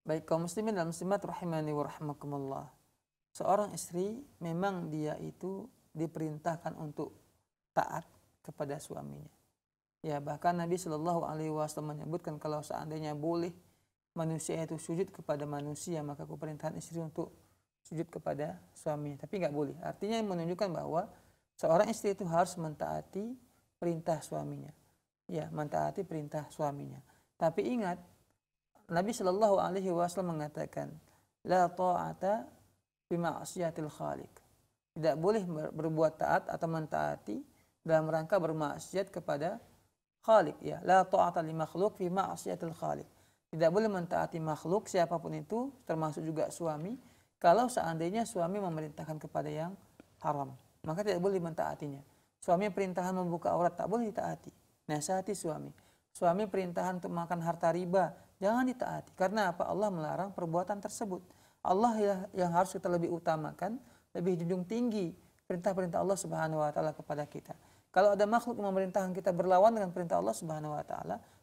Baik kaum muslimin dan muslimat rahimani wa rahmakumullah. Seorang istri memang dia itu diperintahkan untuk taat kepada suaminya. Ya bahkan Nabi Shallallahu Alaihi Wasallam menyebutkan kalau seandainya boleh manusia itu sujud kepada manusia maka kuperintahkan istri untuk sujud kepada suaminya. Tapi nggak boleh. Artinya menunjukkan bahwa seorang istri itu harus mentaati perintah suaminya. Ya mentaati perintah suaminya. Tapi ingat Nabi Shallallahu Alaihi Wasallam mengatakan, la ta'ata asyiatil khaliq. Tidak boleh berbuat taat atau mentaati dalam rangka bermaksiat kepada khalik. ya. La ta'ata li makhluk fi ma'asyatil khaliq. Tidak boleh mentaati makhluk siapapun itu termasuk juga suami kalau seandainya suami memerintahkan kepada yang haram. Maka tidak boleh mentaatinya. Suami perintahan membuka aurat tak boleh ditaati. Nasihati suami. Suami perintahan untuk makan harta riba Jangan ditaati. Karena apa? Allah melarang perbuatan tersebut. Allah ya, yang harus kita lebih utamakan, lebih junjung tinggi perintah-perintah Allah Subhanahu wa taala kepada kita. Kalau ada makhluk memerintahkan kita berlawan dengan perintah Allah Subhanahu wa taala,